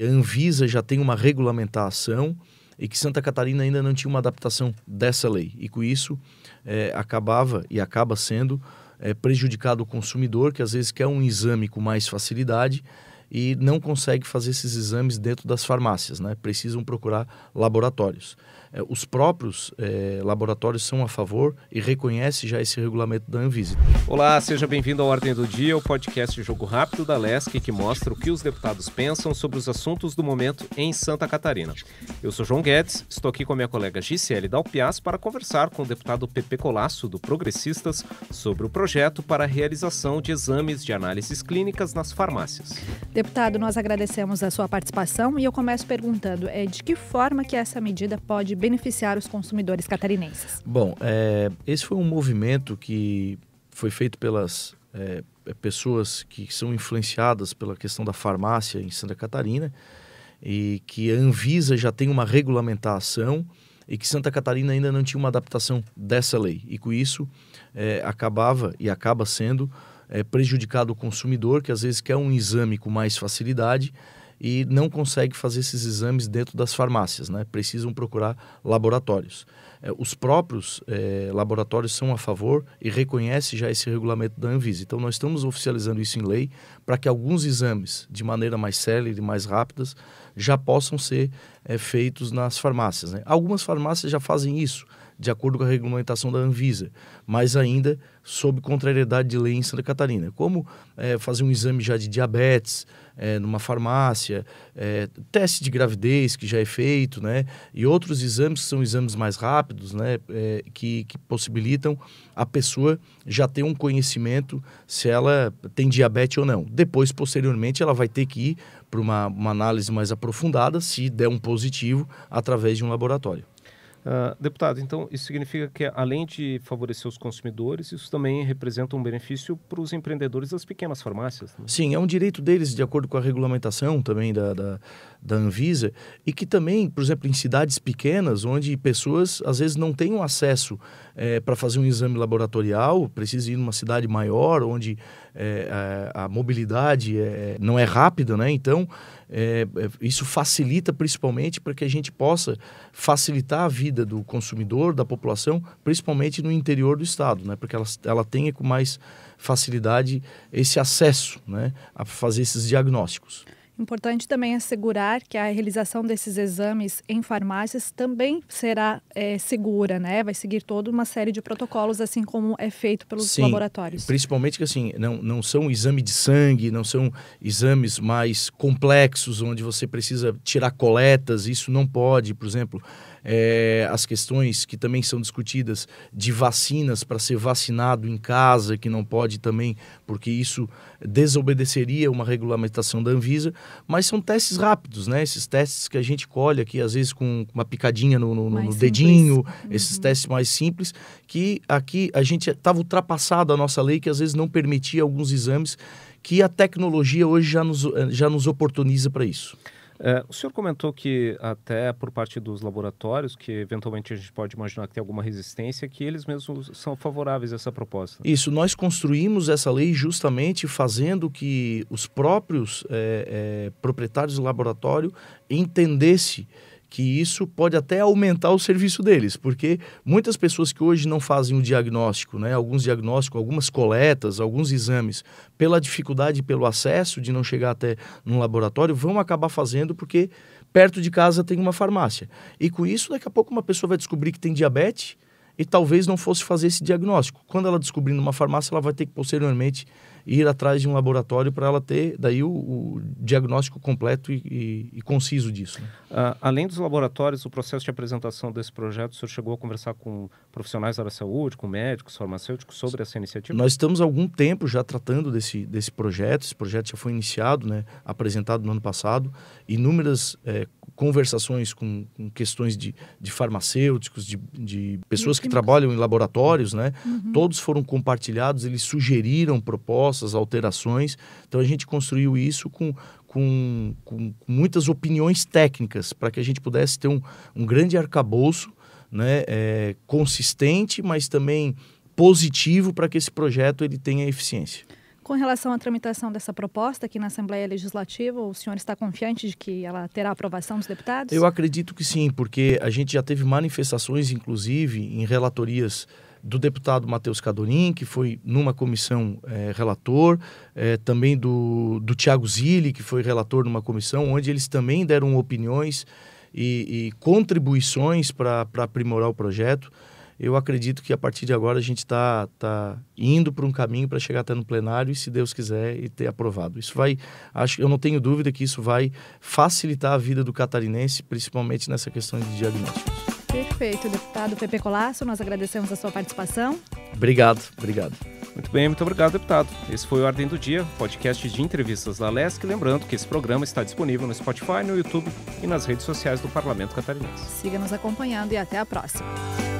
a Anvisa já tem uma regulamentação e que Santa Catarina ainda não tinha uma adaptação dessa lei. E com isso, é, acabava e acaba sendo é, prejudicado o consumidor, que às vezes quer um exame com mais facilidade e não consegue fazer esses exames dentro das farmácias, né? precisam procurar laboratórios. É, os próprios é, laboratórios são a favor e reconhece já esse regulamento da Anvisa. Olá, seja bem-vindo ao Ordem do Dia, o podcast Jogo Rápido da LESC, que mostra o que os deputados pensam sobre os assuntos do momento em Santa Catarina. Eu sou João Guedes, estou aqui com a minha colega Gisele Dalpiaz para conversar com o deputado Pepe Colasso, do Progressistas, sobre o projeto para a realização de exames de análises clínicas nas farmácias. Deputado, nós agradecemos a sua participação e eu começo perguntando é, de que forma que essa medida pode beneficiar os consumidores catarinenses? Bom, é, esse foi um movimento que foi feito pelas é, é, pessoas que são influenciadas pela questão da farmácia em Santa Catarina e que a Anvisa já tem uma regulamentação e que Santa Catarina ainda não tinha uma adaptação dessa lei. E com isso é, acabava e acaba sendo é, prejudicado o consumidor, que às vezes quer um exame com mais facilidade e não consegue fazer esses exames dentro das farmácias, né? precisam procurar laboratórios. É, os próprios é, laboratórios são a favor e reconhece já esse regulamento da Anvisa. Então, nós estamos oficializando isso em lei para que alguns exames, de maneira mais célere, mais rápidas, já possam ser é, feitos nas farmácias. Né? Algumas farmácias já fazem isso, de acordo com a regulamentação da Anvisa, mas ainda sob contrariedade de lei em Santa Catarina. Como é, fazer um exame já de diabetes é, numa farmácia, é, teste de gravidez que já é feito, né? E outros exames que são exames mais rápidos, né? que, que possibilitam a pessoa já ter um conhecimento se ela tem diabetes ou não. Depois, posteriormente, ela vai ter que ir para uma, uma análise mais aprofundada, se der um positivo, através de um laboratório. Ah, deputado, então isso significa que além de favorecer os consumidores, isso também representa um benefício para os empreendedores das pequenas farmácias? Né? Sim, é um direito deles, de acordo com a regulamentação também da, da da Anvisa e que também, por exemplo, em cidades pequenas, onde pessoas às vezes não têm um acesso é, eh, para fazer um exame laboratorial, precisa ir numa cidade maior, onde é, a, a, mobilidade é, não é rápida, né? Então, eh, isso facilita principalmente para que a gente possa facilitar a vida do consumidor, da população, principalmente no interior do estado, né? Porque ela, ela tenha com mais facilidade esse acesso, né? A fazer esses diagnósticos. Importante também assegurar que a realização desses exames em farmácias também será é, segura, né? Vai seguir toda uma série de protocolos, assim como é feito pelos Sim, laboratórios. Principalmente que assim, não, não são exames de sangue, não são exames mais complexos, onde você precisa tirar coletas, isso não pode, por exemplo é, as questões que também são discutidas de vacinas para ser vacinado em casa, que não pode também, porque isso desobedeceria uma regulamentação da Anvisa, mas são testes rápidos, né? Esses testes que a gente colhe aqui, às vezes com uma picadinha no, no, no dedinho, uhum. esses testes mais simples, que aqui a gente estava ultrapassado a nossa lei, que às vezes não permitia alguns exames que a tecnologia hoje já nos, eh, já nos oportuniza para isso. É, o senhor comentou que até por parte dos laboratórios, que eventualmente a gente pode imaginar que tem alguma resistência, que eles mesmos são favoráveis a essa proposta. Isso, nós construímos essa lei justamente fazendo que os próprios é, é, proprietários do laboratório entendessem que isso pode até aumentar o serviço deles, porque muitas pessoas que hoje não fazem o diagnóstico, né, alguns diagnósticos, algumas coletas, alguns exames, pela dificuldade e pelo acesso de não chegar até no laboratório, vão acabar fazendo porque perto de casa tem uma farmácia. E com isso, daqui a pouco uma pessoa vai descobrir que tem diabetes e talvez não fosse fazer esse diagnóstico. Quando ela descobrir numa farmácia, ela vai ter que posteriormente ir atrás de um laboratório para ela ter daí o, o diagnóstico completo e, e, e conciso disso. Né? Uh, além dos laboratórios, o processo de apresentação desse projeto, o senhor chegou a conversar com profissionais da área saúde, com médicos, farmacêuticos sobre essa iniciativa? Nós estamos há algum tempo já tratando desse, desse projeto. Esse projeto já foi iniciado, né, apresentado no ano passado. Inúmeras é, conversações com, com questões de, de farmacêuticos, de, de pessoas que trabalham em laboratórios, né? Uhum. Todos foram compartilhados, eles sugeriram propostas, alterações. Então a gente construiu isso com, com, com muitas opiniões técnicas para que a gente pudesse ter um, um grande arcabouço né, é, consistente, mas também positivo para que esse projeto ele tenha eficiência. Com relação à tramitação dessa proposta aqui na Assembleia Legislativa, o senhor está confiante de que ela terá aprovação dos deputados? Eu acredito que sim, porque a gente já teve manifestações, inclusive, em relatorias do deputado Matheus Cadorim, que foi numa comissão é, relator, é, também do, do Tiago Zilli, que foi relator numa comissão, onde eles também deram opiniões e, e contribuições para aprimorar o projeto eu acredito que a partir de agora a gente está tá indo para um caminho para chegar até no plenário e, se Deus quiser, e ter aprovado. Isso vai, acho, eu não tenho dúvida que isso vai facilitar a vida do catarinense, principalmente nessa questão de diagnósticos. Perfeito, deputado Pepe Colasso, nós agradecemos a sua participação. Obrigado, obrigado. Muito bem, muito obrigado, deputado. Esse foi o Ordem do Dia, podcast de entrevistas da LESC. Lembrando que esse programa está disponível no Spotify, no YouTube e nas redes sociais do Parlamento Catarinense. Siga nos acompanhando e até a próxima.